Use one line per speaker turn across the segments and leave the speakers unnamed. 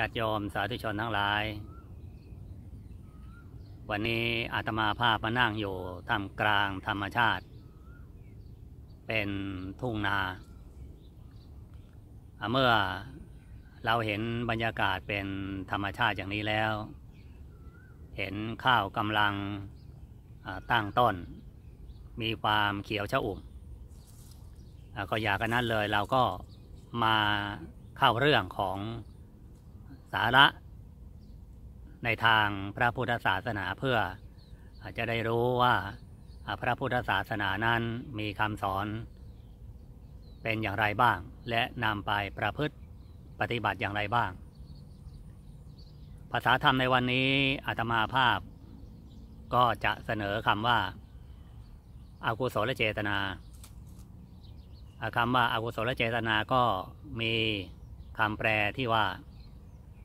ญาติโยมสาธุชนทั้งหลาย วันนี้อาตมาภาพมานั่งอยู่ท่ามกลางธรรมชาติ เป็นทุ่งนา เมื่อเราเห็นบรรยากาศเป็นธรรมชาติอย่างนี้แล้ว เห็นข้าวกำลังตั้งต้น มีความเขียวชะอุ่ม ก็อยากกันนั้นเลยเราก็มาเข้าเรื่องของสาระในทางพระพุทธศาสนาเพื่อจะได้รู้ว่าพระพุทธศาสนานั้นมีคำสอน เป็นอย่างไรบ้าง และนำไปประพฤติปฏิบัติอย่างไรบ้าง ภาษาธรรมในวันนี้อาตมาภาพก็จะเสนอคำว่าอากุศลเจตนาคำว่าอากุศลเจตนาก็มีคำแปลที่ว่า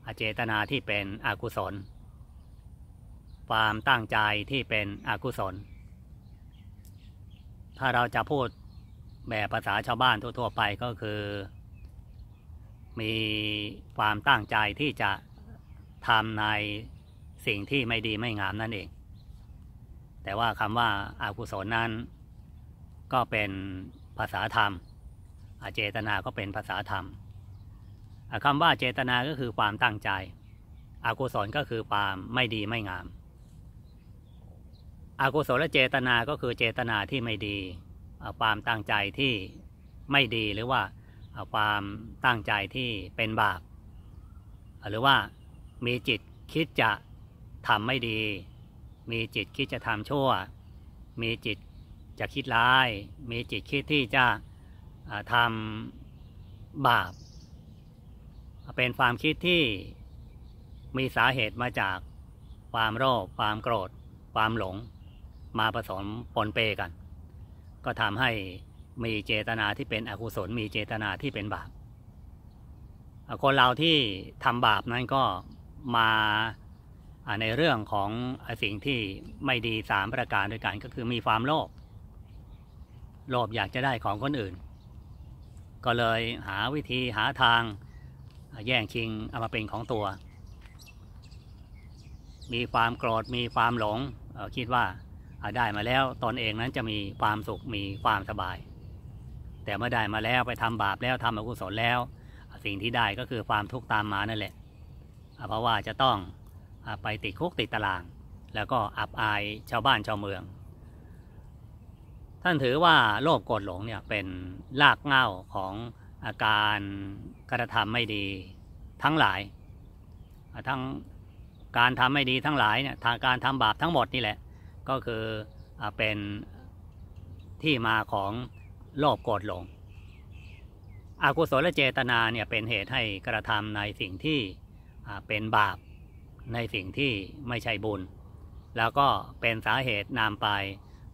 อเจตนาที่เป็นอกุศล ความตั้งใจที่เป็นอกุศล ถ้าเราจะพูดแบบภาษาชาวบ้านทั่วๆไปก็คือ มีความตั้งใจที่จะทำในสิ่งที่ไม่ดีไม่งามนั่นเอง แต่ว่าคำว่าอากุศลนั้นก็เป็นภาษาธรรมอเจตนาก็เป็นภาษาธรรมคำว่าเจตนาก็คือความตั้งใจอากุศลก็คือความไม่ดีไม่งามอากุศลเจตนาก็คือเจตนาที่ไม่ดี ความตั้งใจที่ไม่ดีหรือว่าความตั้งใจที่เป็นบาป หรือว่ามีจิตคิดจะทำไม่ดี มีจิตคิดจะทำชั่ว มีจิตจะคิดร้าย มีจิตคิดที่จะทำบาปเป็นความคิดที่มีสาเหตุมาจากความโลภ ความโกรธ ความหลง มาผสมปนเปกัน ก็ทำให้มีเจตนาที่เป็นอกุศล มีเจตนาที่เป็นบาป คนเราที่ทำบาปนั้นก็มาในเรื่องของสิ่งที่ไม่ดีสามประการด้วยกัน ก็คือมีความโลภ โลภอยากจะได้ของคนอื่น ก็เลยหาวิธีหาทางแย่งชิงเอามาเป็นของตัว มีความโกรธมีความหลงคิดว่าได้มาแล้วตนเองนั้นจะมีความสุขมีความสบาย แต่เมื่อได้มาแล้วไปทำบาปแล้วทำอกุศลแล้ว สิ่งที่ได้ก็คือความทุกข์ตามมานั่นแหละเพราะว่าจะต้องไปติดคุกติดตาราง แล้วก็อับอายชาวบ้าน ชาวเมือง ท่านถือว่าโลภโกรธหลงเนี่ยเป็นรากเหง้าของอาการกระทำไม่ดีทั้งหลายทั้งการทำไม่ดีทั้งหลายเนี่ยทางการทำบาปทั้งหมดนี่แหละ ก็คือเป็นที่มาของโลภโกรธหลง อากุศลเจตนาเนี่ยเป็นเหตุให้กระทำในสิ่งที่เป็นบาปในสิ่งที่ไม่ใช่บุญ แล้วก็เป็นสาเหตุนำไป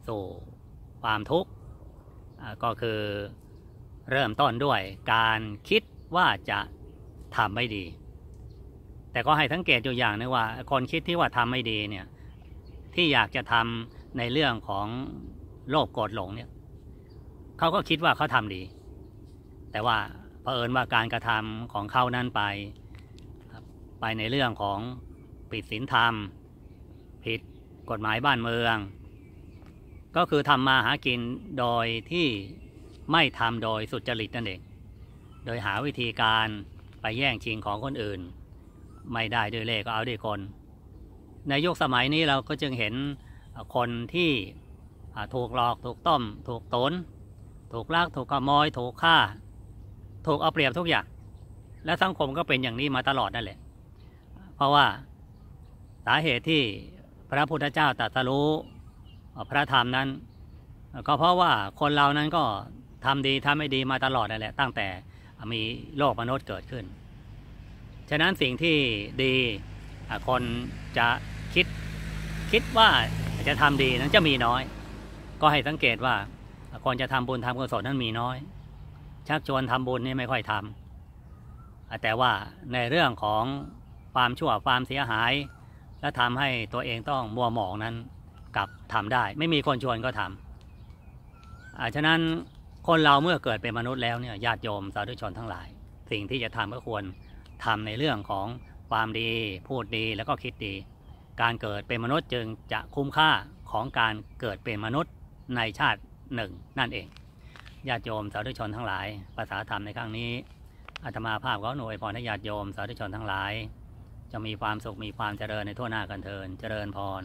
สู่ความทุกข์ก็คือเริ่มต้นด้วยการคิดว่าจะทำไม่ดี แต่ก็ให้สังเกตอยู่อย่างนึงว่า คนคิดที่ว่าทำไม่ดีเนี่ย ที่อยากจะทำในเรื่องของโลภโกรธหลงเนี่ย เขาก็คิดว่าเขาทำดี แต่ว่าเผอิญว่าการกระทำของเขานั้นไปไปในเรื่องของผิดศีลธรรม ผิดกฎหมายบ้านเมือง ก็คือทำมาหากินโดยที่ไม่ทำโดยสุจริตนั่นเอง โดยหาวิธีการไปแย่งชิงของคนอื่น ไม่ได้ด้วยเล่ก็เอาด้วยคน ในยุคสมัยนี้เราก็จึงเห็นคนที่ถูกหลอกถูกต้ม ถูกตนถูกลากถูกขโมยถูกฆ่า ถูกเอาเปรียบทุกอย่าง และสังคมก็เป็นอย่างนี้มาตลอดนั่นแหละเพราะว่าสาเหตุที่พระพุทธเจ้าตรัสรู้พระธรรมนั้น ก็เพราะว่าคนเรานั้นก็ทำดี ทำไม่ดีมาตลอดนั่นแหละ ตั้งแต่มีโลกมนุษย์เกิดขึ้น ฉะนั้นสิ่งที่ดีคนจะคิดคิดว่าจะทำดีนั้นจะมีน้อย ก็ให้สังเกตว่า คนจะทำ บุญทำกุศลนั้นมีน้อย ชักชวนทำบุญนี่ไม่ค่อยทำแต่ว่าในเรื่องของความชั่วความเสียหาย และทำให้ตัวเองต้องมัวหมองนั้นกลับทำได้ ไม่มีคนชวนก็ทำฉะนั้นคนเราเมื่อเกิดเป็นมนุษย์แล้วเนี่ยญาติโยมสาธุชนทั้งหลาย สิ่งที่จะทำก็ควรทำในเรื่องของความดีพูดดีแล้วก็คิดดี การเกิดเป็นมนุษย์จึงจะคุ้มค่าของการเกิดเป็นมนุษย์ในชาติหนึ่งนั่นเองญาติโยมสาธุชนทั้งหลาย ภาษาธรรมในครั้งนี้อาตมาภาพก็หน่วยพรให้ญาติโยมสาธุชนทั้งหลาย จะมีความสุขมีความเจริญในทั่วหน้ากันเทินเจริญพร